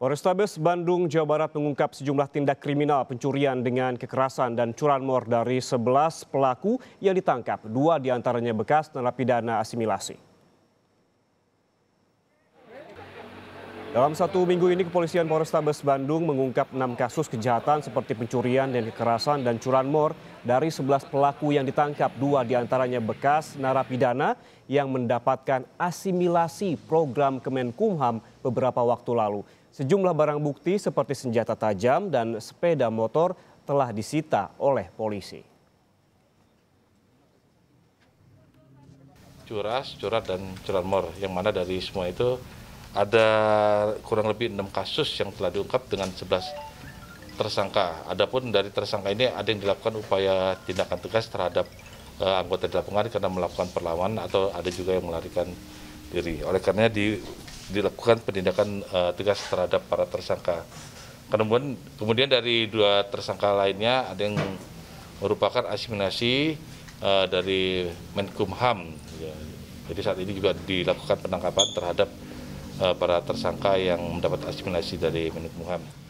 Polrestabes Bandung, Jawa Barat mengungkap sejumlah tindak kriminal pencurian dengan kekerasan dan curanmor dari 11 pelaku yang ditangkap. Dua diantaranya bekas narapidana asimilasi. Dalam satu minggu ini, kepolisian Polrestabes Bandung mengungkap enam kasus kejahatan seperti pencurian dan kekerasan dan curanmor dari sebelas pelaku yang ditangkap. Dua diantaranya bekas narapidana yang mendapatkan asimilasi program Kemenkumham beberapa waktu lalu. Sejumlah barang bukti seperti senjata tajam dan sepeda motor telah disita oleh polisi. Curas, curat, dan curanmor yang mana dari semua itu ada kurang lebih enam kasus yang telah diungkap dengan 11 tersangka. Adapun dari tersangka ini ada yang dilakukan upaya tindakan tegas terhadap uh, anggota di lapangan karena melakukan perlawanan atau ada juga yang melarikan diri. Oleh karenanya di, dilakukan penindakan uh, tegas terhadap para tersangka. Kemudian kemudian dari dua tersangka lainnya ada yang merupakan asimilasi uh, eh, dari Menkumham. Ya, jadi saat ini juga dilakukan penangkapan terhadap Eh, para tersangka yang mendapat asimilasi dari menit Muhammad.